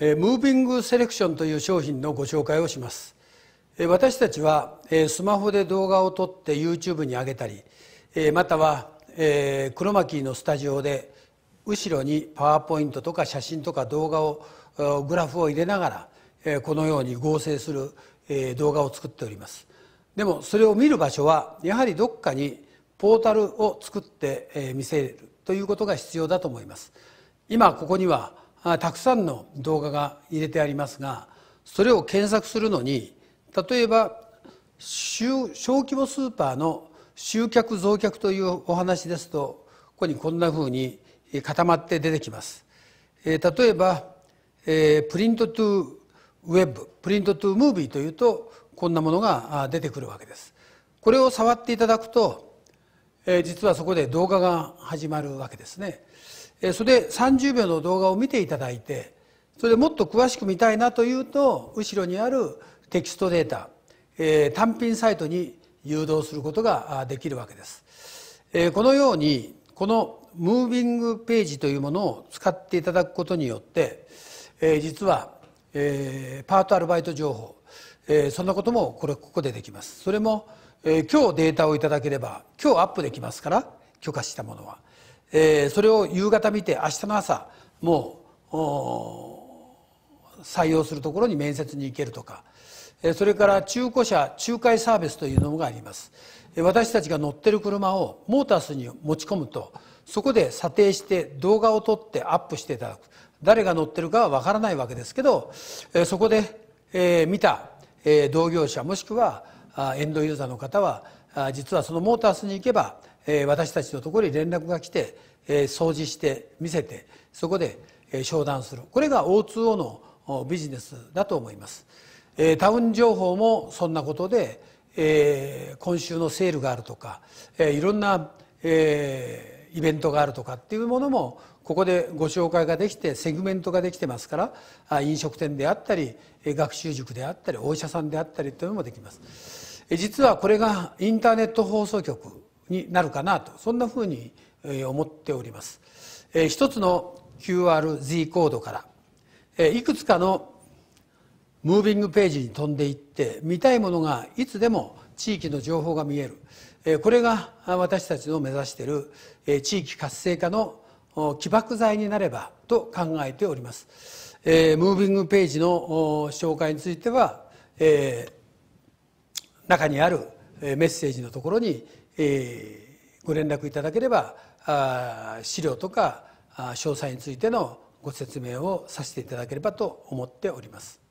ムービングセレクションという商品のご紹介をします私たちはスマホで動画を撮って YouTube に上げたりまたはクロマキーのスタジオで後ろにパワーポイントとか写真とか動画をグラフを入れながらこのように合成する動画を作っておりますでもそれを見る場所はやはりどっかにポータルを作って見せるということが必要だと思います今ここにはたくさんの動画が入れてありますがそれを検索するのに例えば小規模スーパーの集客増客というお話ですとここにこんなふうに固まって出てきます。例えばプリントトゥウェブプリントトゥムービーというとこんなものが出てくるわけです。これを触っていただくと実はそこで動画が始まるわけですね。それで30秒の動画を見ていただいてそれでもっと詳しく見たいなというと後ろにあるテキストデータ単品サイトに誘導することができるわけです。このようにこのムービングページというものを使っていただくことによって実はパートアルバイト情報そんなこともこれここでできます。それも今日データをいただければ今日アップできますから許可したものは。えー、それを夕方見て明日の朝もう採用するところに面接に行けるとか、えー、それから中古車仲介サービスというのがあります、えー、私たちが乗ってる車をモータースに持ち込むとそこで査定して動画を撮ってアップしていただく誰が乗ってるかは分からないわけですけど、えー、そこで、えー、見た、えー、同業者もしくはエンドユーザーの方は実はそのモータースに行けばえ私たちのところに連絡が来て、え掃除して見せてそこで、え商談するこれが O2O のビジネスだと思います、えタウン情報もそんなことで、え今週のセールがあるとか、えいろんな、えイベントがあるとかっていうものもここでご紹介ができてセグメントができてますから飲食店であったり学習塾であったりお医者さんであったりというのもできます実はこれがインターネット放送局になるかなとそんなふうに思っております。一つの QRZ コードからいくつかのムービングページに飛んでいって見たいものがいつでも地域の情報が見えるこれが私たちの目指している地域活性化の起爆剤になればと考えております。ムービングページの紹介については中にあるメッセージのところにえー、ご連絡いただければあ資料とか詳細についてのご説明をさせていただければと思っております。